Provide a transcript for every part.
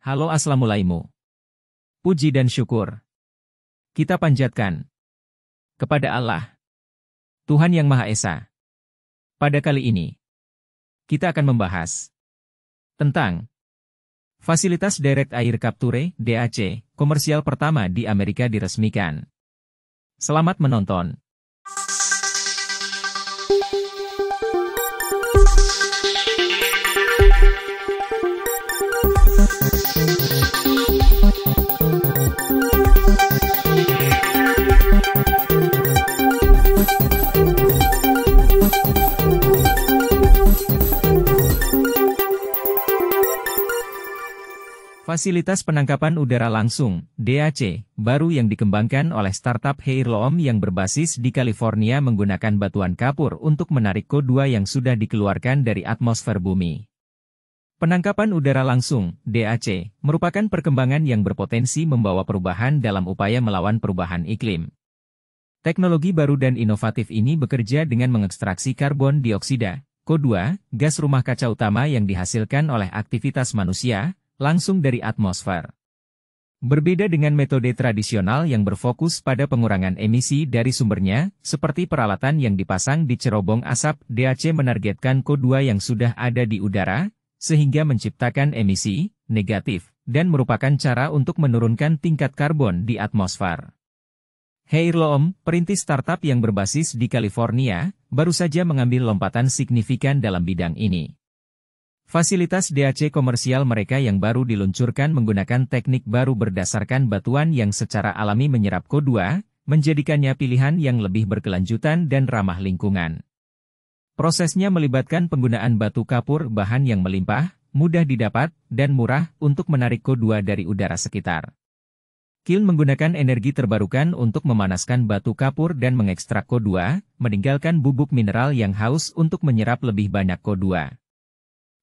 Halo assalamualaikum. Puji dan syukur. Kita panjatkan kepada Allah, Tuhan Yang Maha Esa. Pada kali ini, kita akan membahas tentang fasilitas Direct Air Capture DAC komersial pertama di Amerika diresmikan. Selamat menonton. Fasilitas penangkapan udara langsung, DAC, baru yang dikembangkan oleh startup Heirloom yang berbasis di California menggunakan batuan kapur untuk menarik CO2 yang sudah dikeluarkan dari atmosfer bumi. Penangkapan udara langsung, DAC, merupakan perkembangan yang berpotensi membawa perubahan dalam upaya melawan perubahan iklim. Teknologi baru dan inovatif ini bekerja dengan mengekstraksi karbon dioksida, CO2, gas rumah kaca utama yang dihasilkan oleh aktivitas manusia, langsung dari atmosfer. Berbeda dengan metode tradisional yang berfokus pada pengurangan emisi dari sumbernya, seperti peralatan yang dipasang di cerobong asap, DAC menargetkan CO2 yang sudah ada di udara, sehingga menciptakan emisi negatif, dan merupakan cara untuk menurunkan tingkat karbon di atmosfer. Heirloom, perintis startup yang berbasis di California, baru saja mengambil lompatan signifikan dalam bidang ini. Fasilitas DAC komersial mereka yang baru diluncurkan menggunakan teknik baru berdasarkan batuan yang secara alami menyerap CO2, menjadikannya pilihan yang lebih berkelanjutan dan ramah lingkungan. Prosesnya melibatkan penggunaan batu kapur bahan yang melimpah, mudah didapat, dan murah untuk menarik CO2 dari udara sekitar. Kiln menggunakan energi terbarukan untuk memanaskan batu kapur dan mengekstrak CO2, meninggalkan bubuk mineral yang haus untuk menyerap lebih banyak CO2.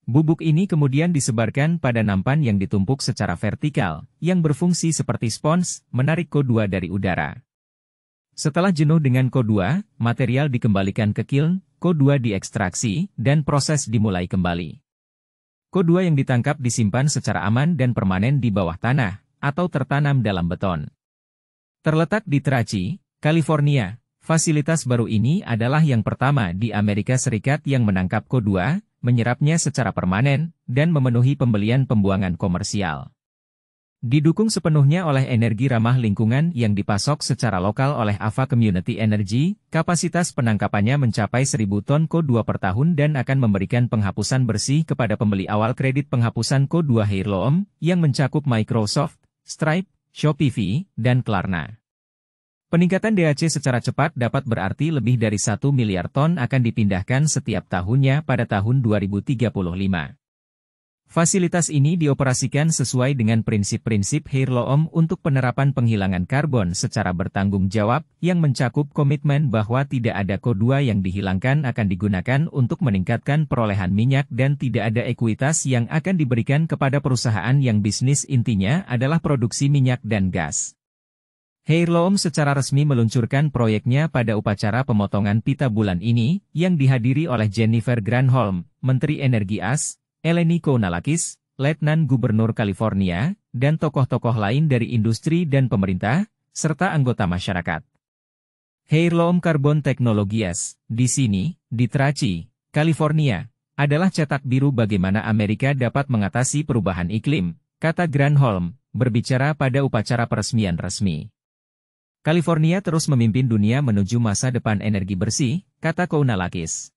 Bubuk ini kemudian disebarkan pada nampan yang ditumpuk secara vertikal, yang berfungsi seperti spons, menarik CO2 dari udara. Setelah jenuh dengan CO2, material dikembalikan ke kiln, CO2 diekstraksi, dan proses dimulai kembali. CO2 yang ditangkap disimpan secara aman dan permanen di bawah tanah, atau tertanam dalam beton. Terletak di Trachi, California, fasilitas baru ini adalah yang pertama di Amerika Serikat yang menangkap CO2, menyerapnya secara permanen, dan memenuhi pembelian pembuangan komersial. Didukung sepenuhnya oleh energi ramah lingkungan yang dipasok secara lokal oleh AVA Community Energy, kapasitas penangkapannya mencapai 1000 ton CO2 per tahun dan akan memberikan penghapusan bersih kepada pembeli awal kredit penghapusan CO2 Herloom, yang mencakup Microsoft, Stripe, Shopee, dan Klarna. Peningkatan DAC secara cepat dapat berarti lebih dari 1 miliar ton akan dipindahkan setiap tahunnya pada tahun 2035. Fasilitas ini dioperasikan sesuai dengan prinsip-prinsip Heirloom untuk penerapan penghilangan karbon secara bertanggung jawab yang mencakup komitmen bahwa tidak ada CO2 yang dihilangkan akan digunakan untuk meningkatkan perolehan minyak dan tidak ada ekuitas yang akan diberikan kepada perusahaan yang bisnis intinya adalah produksi minyak dan gas. Heirloom secara resmi meluncurkan proyeknya pada upacara pemotongan pita bulan ini, yang dihadiri oleh Jennifer Granholm, Menteri Energi AS, Eleni Kounalakis, Letnan Gubernur California, dan tokoh-tokoh lain dari industri dan pemerintah, serta anggota masyarakat. Heirloom Carbon Technologies, di sini, di Trachi, California, adalah cetak biru bagaimana Amerika dapat mengatasi perubahan iklim, kata Granholm, berbicara pada upacara peresmian resmi. California terus memimpin dunia menuju masa depan energi bersih, kata Kounalakis.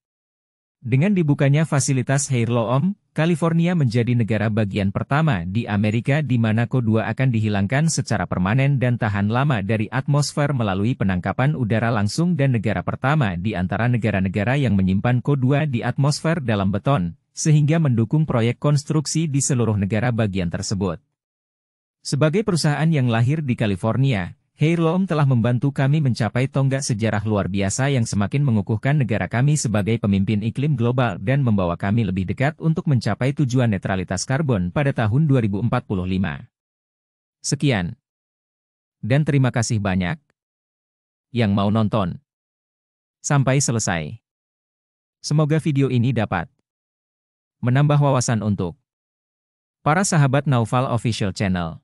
Dengan dibukanya fasilitas Hairloom, California menjadi negara bagian pertama di Amerika di mana CO2 akan dihilangkan secara permanen dan tahan lama dari atmosfer melalui penangkapan udara langsung dan negara pertama di antara negara-negara yang menyimpan CO2 di atmosfer dalam beton, sehingga mendukung proyek konstruksi di seluruh negara bagian tersebut. Sebagai perusahaan yang lahir di California, Heirloom telah membantu kami mencapai tonggak sejarah luar biasa yang semakin mengukuhkan negara kami sebagai pemimpin iklim global dan membawa kami lebih dekat untuk mencapai tujuan netralitas karbon pada tahun 2045. Sekian. Dan terima kasih banyak yang mau nonton. Sampai selesai. Semoga video ini dapat menambah wawasan untuk para sahabat Naufal Official Channel.